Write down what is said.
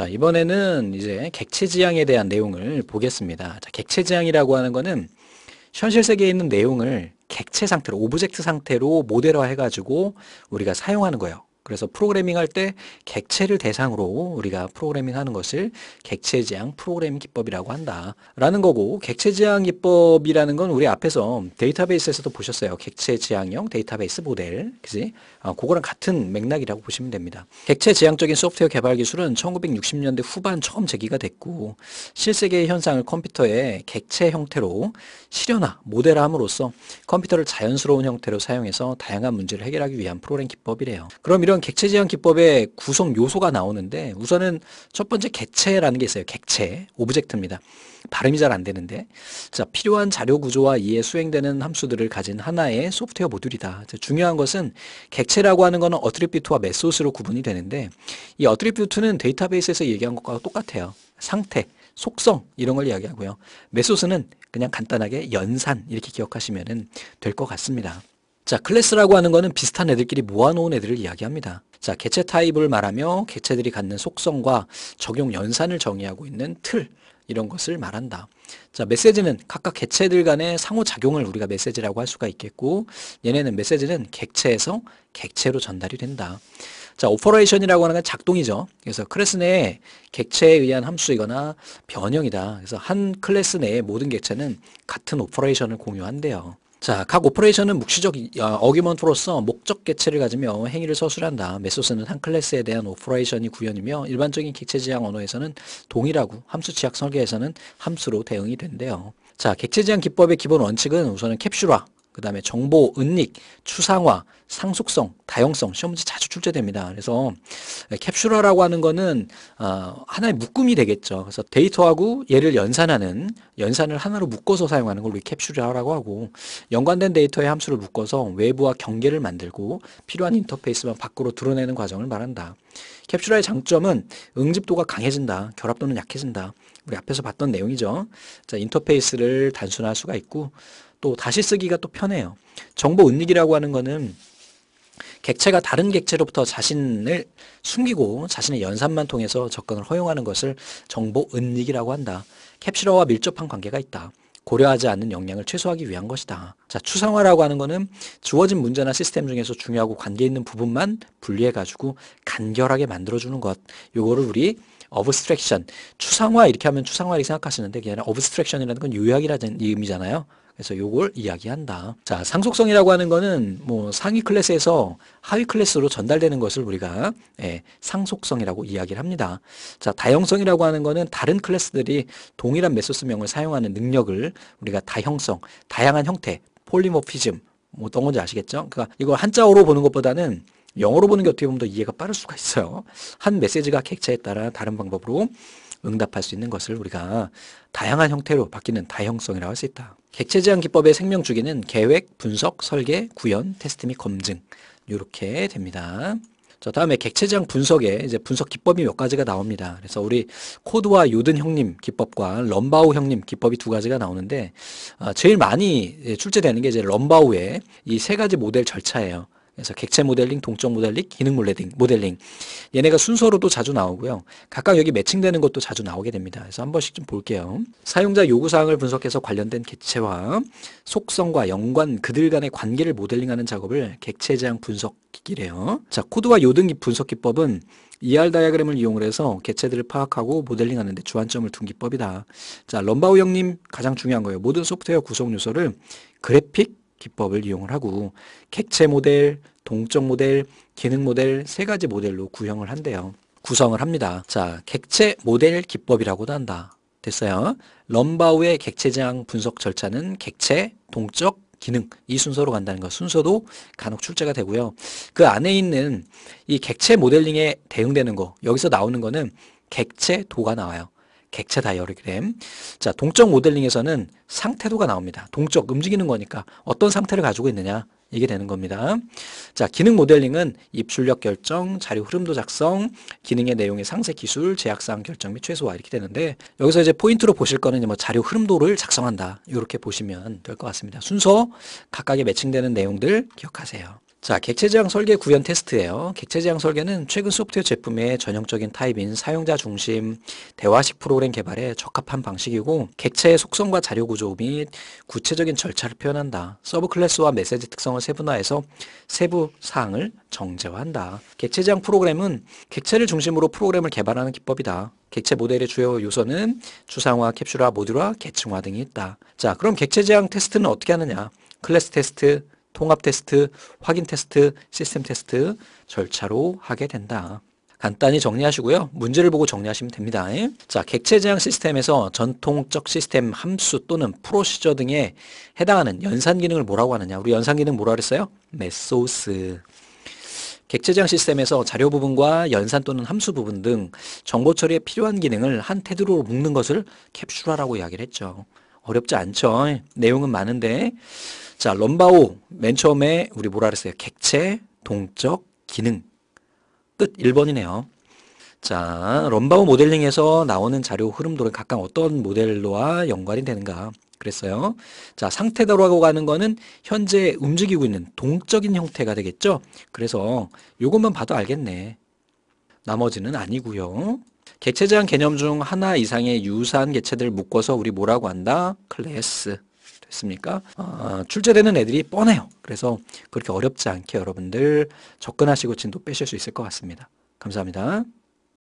자, 이번에는 이제 객체 지향에 대한 내용을 보겠습니다. 자, 객체 지향이라고 하는 것은 현실 세계에 있는 내용을 객체 상태로, 오브젝트 상태로 모델화 해가지고 우리가 사용하는 거예요. 그래서 프로그래밍 할 때 객체를 대상으로 우리가 프로그래밍 하는 것을 객체 지향 프로그래밍 기법이라고 한다라는 거고 객체 지향 기법이라는 건 우리 앞에서 데이터베이스에서도 보셨어요. 객체 지향형 데이터베이스 모델. 그지? 아, 그거랑 같은 맥락이라고 보시면 됩니다. 객체 지향적인 소프트웨어 개발 기술은 1960년대 후반 처음 제기가 됐고 실세계의 현상을 컴퓨터의 객체 형태로 실현화, 모델함으로써 컴퓨터를 자연스러운 형태로 사용해서 다양한 문제를 해결하기 위한 프로그램 기법이래요. 그럼 이런 객체 제한 기법의 구성 요소가 나오는데 우선은 첫 번째 객체라는 게 있어요. 객체, 오브젝트입니다. 발음이 잘 안 되는데 자 필요한 자료 구조와 이에 수행되는 함수들을 가진 하나의 소프트웨어 모듈이다. 중요한 것은 객체라고 하는 것은 어트리뷰트와 메소스로 구분이 되는데 이 어트리뷰트는 데이터베이스에서 얘기한 것과 똑같아요. 상태, 속성 이런 걸 이야기하고요. 메소스는 그냥 간단하게 연산 이렇게 기억하시면 될 것 같습니다. 자, 클래스라고 하는 거는 비슷한 애들끼리 모아놓은 애들을 이야기합니다. 자, 개체 타입을 말하며 개체들이 갖는 속성과 적용 연산을 정의하고 있는 틀, 이런 것을 말한다. 자, 메시지는 각각 개체들 간의 상호작용을 우리가 메시지라고 할 수가 있겠고, 얘네는 메시지는 객체에서 객체로 전달이 된다. 자, 오퍼레이션이라고 하는 건 작동이죠. 그래서 클래스 내에 객체에 의한 함수이거나 변형이다. 그래서 한 클래스 내의 모든 객체는 같은 오퍼레이션을 공유한대요. 자, 각 오퍼레이션은 묵시적 어기먼트로서 목적 개체를 가지며 행위를 서술한다. 메소스는 한 클래스에 대한 오퍼레이션이 구현이며 일반적인 객체지향 언어에서는 동일하고 함수치약 설계에서는 함수로 대응이 된대요. 자, 객체지향 기법의 기본 원칙은 우선은 캡슐화, 그 다음에 정보, 은닉, 추상화, 상속성, 다형성 시험 문제 자주 출제됩니다. 그래서 캡슐화라고 하는 거는 어, 하나의 묶음이 되겠죠. 그래서 데이터하고 얘를 연산하는 연산을 하나로 묶어서 사용하는 걸 우리 캡슐화라고 하고 연관된 데이터의 함수를 묶어서 외부와 경계를 만들고 필요한 인터페이스만 밖으로 드러내는 과정을 말한다. 캡슐화의 장점은 응집도가 강해진다. 결합도는 약해진다. 우리 앞에서 봤던 내용이죠. 자, 인터페이스를 단순화할 수가 있고 또 다시 쓰기가 또 편해요. 정보 은닉이라고 하는 거는 객체가 다른 객체로부터 자신을 숨기고 자신의 연산만 통해서 접근을 허용하는 것을 정보 은닉이라고 한다. 캡슐러와 밀접한 관계가 있다. 고려하지 않는 역량을 최소화하기 위한 것이다. 자, 추상화라고 하는 것은 주어진 문제나 시스템 중에서 중요하고 관계 있는 부분만 분리해가지고 간결하게 만들어주는 것. 요거를 우리 어브스트랙션, 추상화 이렇게 하면 추상화 이렇게 생각하시는데 그게 아니라 어브스트랙션이라는 건 요약이라는 의미잖아요. 그래서 요걸 이야기한다. 자, 상속성이라고 하는 거는 뭐 상위 클래스에서 하위 클래스로 전달되는 것을 우리가 예, 상속성이라고 이야기를 합니다. 자, 다형성이라고 하는 거는 다른 클래스들이 동일한 메소스명을 사용하는 능력을 우리가 다형성, 다양한 형태, 폴리모피즘 뭐 어떤 건지 아시겠죠? 그러니까 이걸 한자어로 보는 것보다는 영어로 보는 게 어떻게 보면 더 이해가 빠를 수가 있어요. 한 메시지가 객체에 따라 다른 방법으로 응답할 수 있는 것을 우리가 다양한 형태로 바뀌는 다형성이라고 할 수 있다. 객체 제한 기법의 생명 주기는 계획, 분석, 설계, 구현, 테스트 및 검증 이렇게 됩니다. 자, 다음에 객체장 분석에 이제 분석 기법이 몇 가지가 나옵니다. 그래서 우리 코드와 요든 형님 기법과 럼바우 형님 기법이 두 가지가 나오는데 어, 제일 많이 예, 출제되는 게 이제 럼바우의 이 세 가지 모델 절차예요. 그래서 객체 모델링, 동적 모델링, 기능 모델링, 모델링 얘네가 순서로도 자주 나오고요. 각각 여기 매칭되는 것도 자주 나오게 됩니다. 그래서 한 번씩 좀 볼게요. 사용자 요구사항을 분석해서 관련된 객체와 속성과 연관 그들 간의 관계를 모델링하는 작업을 객체지향 분석기래요. 자 코드와 요등 기 분석 기법은 ER 다이아그램을 이용을 해서 개체들을 파악하고 모델링하는 데 주안점을 둔 기법이다. 자 럼바우 형님 가장 중요한 거예요. 모든 소프트웨어 구성 요소를 그래픽, 기법을 이용을 하고 객체 모델, 동적 모델, 기능 모델 세 가지 모델로 구형을 한대요. 구성을 합니다. 자, 객체 모델 기법이라고도 한다. 됐어요. 럼바우의 객체장 분석 절차는 객체, 동적, 기능 이 순서로 간다는 것 순서도 간혹 출제가 되고요. 그 안에 있는 이 객체 모델링에 대응되는 거 여기서 나오는 거는 객체 도가 나와요. 객체 다이어그램. 자, 동적 모델링에서는 상태도가 나옵니다. 동적 움직이는 거니까 어떤 상태를 가지고 있느냐 이게 되는 겁니다. 자, 기능 모델링은 입출력 결정, 자료 흐름도 작성, 기능의 내용의 상세 기술, 제약사항 결정 및 최소화 이렇게 되는데 여기서 이제 포인트로 보실 거는 뭐 자료 흐름도를 작성한다 이렇게 보시면 될 것 같습니다. 순서 각각의 매칭되는 내용들 기억하세요. 자, 객체지향 설계 구현 테스트예요. 객체지향 설계는 최근 소프트웨어 제품의 전형적인 타입인 사용자 중심 대화식 프로그램 개발에 적합한 방식이고 객체의 속성과 자료 구조 및 구체적인 절차를 표현한다. 서브 클래스와 메시지 특성을 세분화해서 세부 사항을 정제화한다. 객체지향 프로그램은 객체를 중심으로 프로그램을 개발하는 기법이다. 객체 모델의 주요 요소는 추상화, 캡슐화, 모듈화, 계층화 등이 있다. 자, 그럼 객체지향 테스트는 어떻게 하느냐? 클래스 테스트, 통합 테스트, 확인 테스트, 시스템 테스트 절차로 하게 된다. 간단히 정리하시고요. 문제를 보고 정리하시면 됩니다. 예? 자, 객체 제한 시스템에서 전통적 시스템 함수 또는 프로시저 등에 해당하는 연산 기능을 뭐라고 하느냐? 우리 연산 기능 뭐라 그랬어요? 메소스. 객체 제한 시스템에서 자료 부분과 연산 또는 함수 부분 등 정보 처리에 필요한 기능을 한 테두리로 묶는 것을 캡슐화라고 이야기를 했죠. 어렵지 않죠. 내용은 많은데 자 럼바오 맨 처음에 우리 뭐라 그랬어요? 객체, 동적, 기능 끝 1번이네요. 자 럼바오 모델링에서 나오는 자료 흐름도는 각각 어떤 모델로와 연관이 되는가 그랬어요. 자 상태도라고 가는 거는 현재 움직이고 있는 동적인 형태가 되겠죠. 그래서 이것만 봐도 알겠네. 나머지는 아니고요. 객체 제한 개념 중 하나 이상의 유사한 개체들 을 묶어서 우리 뭐라고 한다? 클래스. 됐습니까? 아, 출제되는 애들이 뻔해요. 그래서 그렇게 어렵지 않게 여러분들 접근하시고 진도 빼실 수 있을 것 같습니다. 감사합니다.